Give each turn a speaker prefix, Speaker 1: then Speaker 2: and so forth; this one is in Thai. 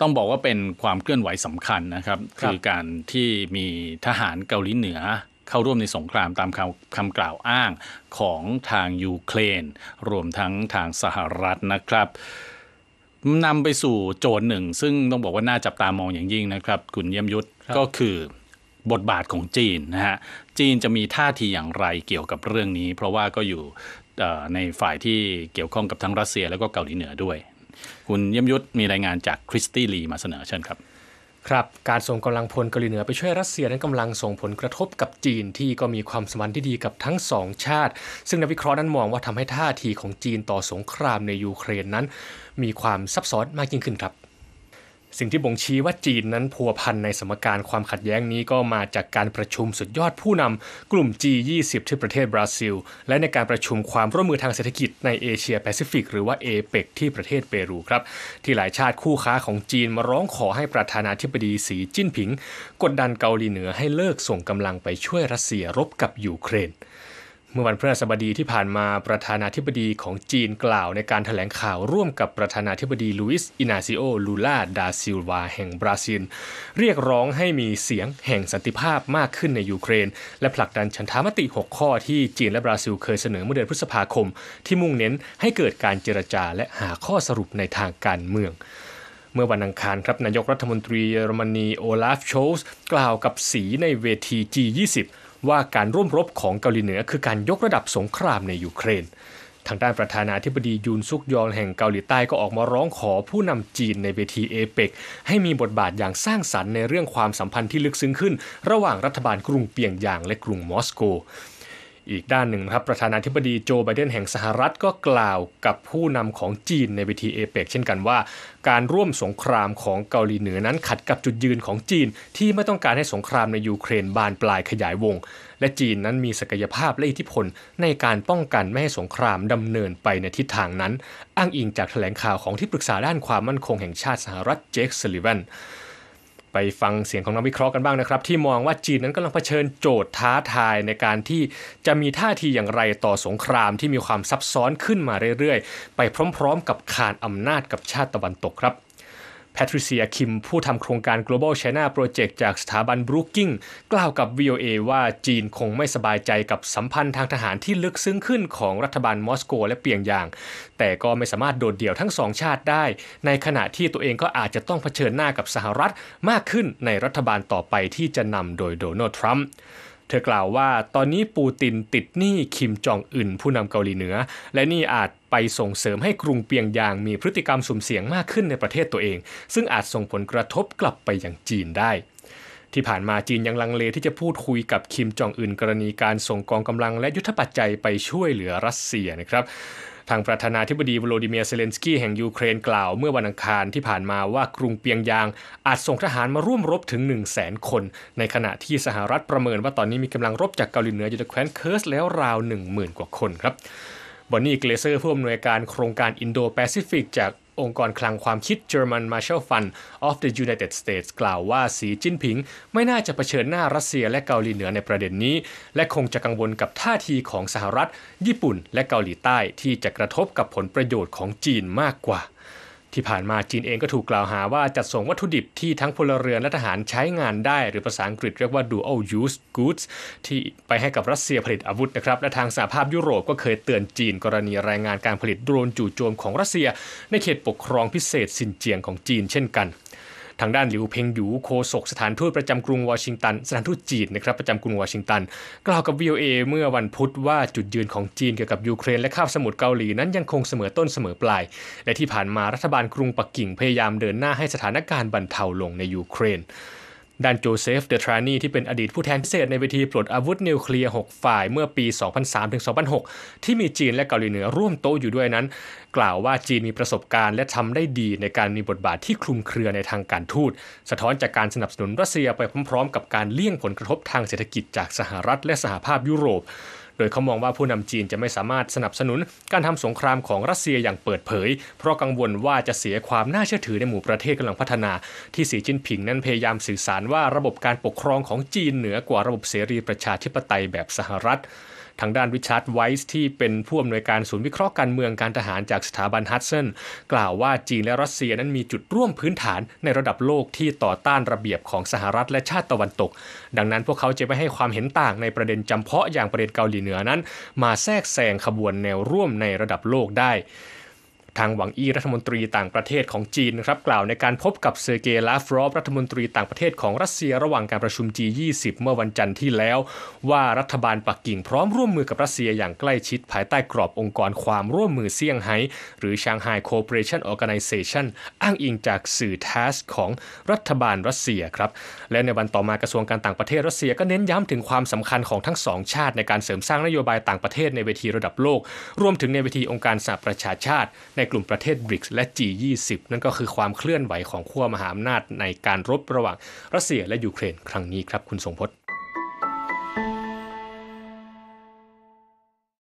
Speaker 1: ต้องบอกว่าเป็นความเคลื่อนไหวสำคัญนะครับคือการที่มีทหารเกาหลีเหนือ เข้าร่วมในสงครามตามคำคำกล่าวอ้างของทางยูเครนรวมทั้งทางสหรัฐนะครับนำไปสู่โจทย์หนึ่งซึ่งต้องบอกว่าน่าจับตามองอย่างยิ่งนะครับคุณเยี่ยมยุทธก็คือบทบาทของจีนนะฮะจีนจะมีท่าทีอย่างไรเกี่ยวกับเรื่องนี้ เพราะว่าก็อยู่ในฝ่ายที่เกี่ยวข้องกับทั้งรัสเซีย แล้วก็เกาหลีเหนือด้วยคุณเยี่ยมยุทธมีรายงานจากคริสตี้ลีมาเสนอเชิญครับครับการส่งกำลังพลเกาหลีเหนือไปช่วยรัสเซียนั้นกำลังส่งผลกระทบกับจีนที่ก็มีความสมาันที่ดีกับทั้งสองชาติ ซึ่งนักวิเคราะห์นั้นมองว่าทำให้ท่าทีของจีนต่อสงครามในยูเครนนั้น มีความซับซ้อนมากยิ่งขึ้นครับสิ่งที่บ่งชี้ว่าจีนนั้นพัวพันในสมการความขัดแย้งนี้ก็มาจากการประชุมสุดยอดผู้นำกลุ่ม G20 ที่ประเทศบราซิล และในการประชุมความร่วมมือทางเศรษฐกิจในเอเชียแปซิฟิกหรือว่าเอเปกที่ประเทศเปรูครับ ที่หลายชาติคู่ค้าของจีนมาร้องขอให้ประธานาธิบดีสีจิ้นผิงกดดันเกาหลีเหนือให้เลิกส่งกำลังไปช่วยรัสเซียรบกับยูเครนเมื่อวันพฤหัสบดีที่ผ่านมาประธานาธิบดีของจีนกล่าวในการถแถลงข่าวร่วมกับประธานาธิบดีลุยส์อินาซิโอลูลาดาซิลวาแห่งบราซิลเรียกร้องให้มีเสียงแห่งสันติภาพมากขึ้นในยูเครน และผลักดันฉันทามติ 6 ข้อที่จีนและบราซิลเคยเสนอเมื่อเดือนพฤษภาคม ที่มุ่งเน้นให้เกิดการเจรจาและหาข้อสรุปในทางการเมือง เมื่อวันอังคารครับนายกรัฐมนตรีเยอรมนีโอลาฟโชสกล่าวกับสีในเวที G20 ว่าการร่วมรบของเกาหลีเหนือคือการยกระดับสงครามในยูเครน ทางด้านประธานาธิบดียูนซุกยองแห่งเกาหลีใต้ก็ออกมาร้องขอผู้นำจีนในเวทีเอเปกให้มีบทบาทอย่างสร้างสรรค์ในเรื่องความสัมพันธ์ที่ลึกซึ้งขึ้นระหว่างรัฐบาลกรุงเปียงยางและกรุงมอสโกอีกด้านหนึ่งนะครับ ประธานาธิบดีโจไบเดนแห่งสหรัฐก็กล่าวกับผู้นำของจีนในเวทีเอเปกเช่นกันว่าการร่วมสงครามของเกาหลีเหนือนั้นขัดกับจุดยืนของจีนที่ไม่ต้องการให้สงครามในยูเครนบานปลายขยายวง และจีนนั้นมีศักยภาพและอิทธิพลในการป้องกันไม่ให้สงครามดำเนินไปในทิศทางนั้น อ้างอิงจากแถลงข่าวของที่ปรึกษาด้านความมั่นคงแห่งชาติสหรัฐเจคสลิเวนไปฟังเสียงของนักวิเคราะห์กันบ้างนะครับ ที่มองว่าจีนนั้นกำลังเผชิญโจทย์ท้าทายในการที่จะมีท่าทีอย่างไรต่อสงครามที่มีความซับซ้อนขึ้นมาเรื่อยๆ ไปพร้อมๆกับขานอำนาจกับชาติตะวันตกครับแพทริเซียคิมผู้ทำโครงการ Global China Project จากสถาบันบรูกิ้งกล่าวกับ VOA ว่าจีนคงไม่สบายใจกับสัมพันธ์ทางทหารที่ลึกซึ้งขึ้น ของรัฐบาลมอสโก และเปียงยาง แต่ก็ไม่สามารถโดดเดี่ยวทั้งสองชาติได้ ในขณะที่ตัวเองก็อาจจะต้องเผชิญหน้ากับสหรัฐมากขึ้นในรัฐบาลต่อไปที่จะนำโดยโดนัลด์ทรัมป์เธอกล่าวว่าตอนนี้ปูตินติดหนี้คิมจองอึนผู้นำเกาหลีเหนือ และนี่อาจไปส่งเสริมให้กรุงเปียงยางมีพฤติกรรมสุ่มเสี่ยงมากขึ้นในประเทศตัวเอง ซึ่งอาจส่งผลกระทบกลับไปยังจีนได้ ที่ผ่านมาจีนยังลังเลที่จะพูดคุยกับคิมจองอึนกรณีการส่งกองกำลังและยุทธปัจจัยไปช่วยเหลือรัสเซียนะครับทางประธานาธิบดีวโลดิเมียร์เซเลนสกี้แห่งยูเครนกล่าวเมื่อวันอังคารที่ผ่านมาว่ากรุงเปียงยางอาจส่งทหารมาร่วมรบถึง1 0 0 0 0แสนคน ในขณะที่สหรัฐประเมิน ว่าตอนนี้มีกำลังรบจากเกาหลีเหนืออยู่ในแคว้นเคิร์สแล้วราว 1 0,000 กว่าคนครับบอนนี่เกลเซอร์ผู้อำนวยการโครงการอินโดแปซิฟิก จากองค์กรคลังความคิด German Marshall Fund of the United States กล่าวว่าสีจิ้นผิงไม่น่าจะะเผชิญหน้ารัสเซียและเกาหลีเหนือในประเด็นนี้ และคงจะกังวลกับท่าทีของสหรัฐ ญี่ปุ่นและเกาหลีใต้ที่จะกระทบกับผลประโยชน์ของจีนมากกว่าที่ผ่านมาจีนเองก็ถูกกล่าวหาว่าจัดส่งวัตถุดิบที่ทั้งพลเรือนและทหารใช้งานได้ หรือภาษาอังกฤษเรียกว่า dual use goods ที่ไปให้กับรัสเซียผลิตอาวุธนะครับ และทางสหภาพยุโรปก็เคยเตือนจีนกรณีรายงานการผลิตโดรนจู่โจมของรัสเซีย ในเขตปกครองพิเศษสินเจียงของจีนเช่นกันทางด้านหลิวเพงหยูโคศกสถานทูตประจำกรุงวอชิงตันสถานทูตจีนนะครับประจำกรุงวอชิงตันกล่าวกับ VOA เมื่อวันพุธว่าจุดยืนของจีน เกี่ยวกับยูเครนและคาบสมุทรเกาหลี นั้นยังคงเสมอต้นเสมอปลาย และที่ผ่านมารัฐบาลกรุงปักกิ่งพยายามเดินหน้าให้สถานการณ์บรรเทาลงในยูเครนด้านโจเซฟเดอทรานีที่เป็นอดีตผู้แทนพิเศษในเวทีปลดอาวุธนิวเคลียร์ 6 ฝ่ายเมื่อปี 2003-2006 ที่มีจีนและเกาหลีเหนือร่วมโต๊ะอยู่ด้วยนั้น กล่าวว่าจีนมีประสบการณ์และทำได้ดีในการมีบทบาทที่คลุมเครือในทางการทูต สะท้อนจากการสนับสนุนรัสเซียไปพร้อมๆ กับการเลี่ยงผลกระทบทางเศรษฐกิจจากสหรัฐ และสหภาพยุโรปโดยเขามองว่าผู้นำจีนจะไม่สามารถสนับสนุน การทำสงครามของรัสเซียอย่างเปิดเผย เพราะกังวลว่าจะเสียความน่าเชื่อถือในหมู่ประเทศกำลังพัฒนา ที่สีจิ้นผิงนั้นพยายามสื่อสารว่าระบบการปกครองของจีนเหนือกว่าระบบเสรีประชาธิปไตยแบบสหรัฐทางด้านวิชาร์ดไวส์ที่เป็นผู้อำนวยการศูนย์วิเคราะห์การเมืองการทหารจากสถาบันฮัตเซนกล่าวว่าจีนและรัสเซียนั้นมีจุดร่วมพื้นฐานในระดับโลกที่ต่อต้านระเบียบของสหรัฐและชาติตะวันตก ดังนั้นพวกเขาจะไม่ให้ความเห็นต่างในประเด็นจำเพาะอย่างประเด็นเกาหลีเหนือนั้น มาแทรกแซงขบวนแนวร่วมในระดับโลกได้ทางหวังอี้รัฐมนตรีต่างประเทศของจีนนะครับ กล่าวในการพบกับเซอร์เกลาฟรอฟรัฐมนตรีต่างประเทศของรัสเซียระหว่างการประชุม G20 เมื่อวันจันทร์ที่แล้วว่ารัฐบาลปักกิ่งพร้อมร่วมมือกับรัสเซียอย่างใกล้ชิดภายใต้กรอบองค์กรความร่วมมือเซี่ยงไฮ้หรือ Shanghai Cooperation Organization อ้างอิงจากสื่อทัสของรัฐบาลรัสเซียครับและในวันต่อมากระทรวงการต่างประเทศรัสเซียก็เน้นย้ำถึงความสำคัญของทั้งสองชาติ ในการเสริมสร้างนโยบายต่างประเทศ ในเวทีระดับโลกรวมถึงในเวทีองค์การสหประชาชาติในกลุ่มประเทศบริกส์และ G20 นั่นก็คือความเคลื่อนไหวของขั้วมหาอำนาจในการรบระหว่างรัสเซียและยูเครน ครั้งนี้ครับคุณสงพจน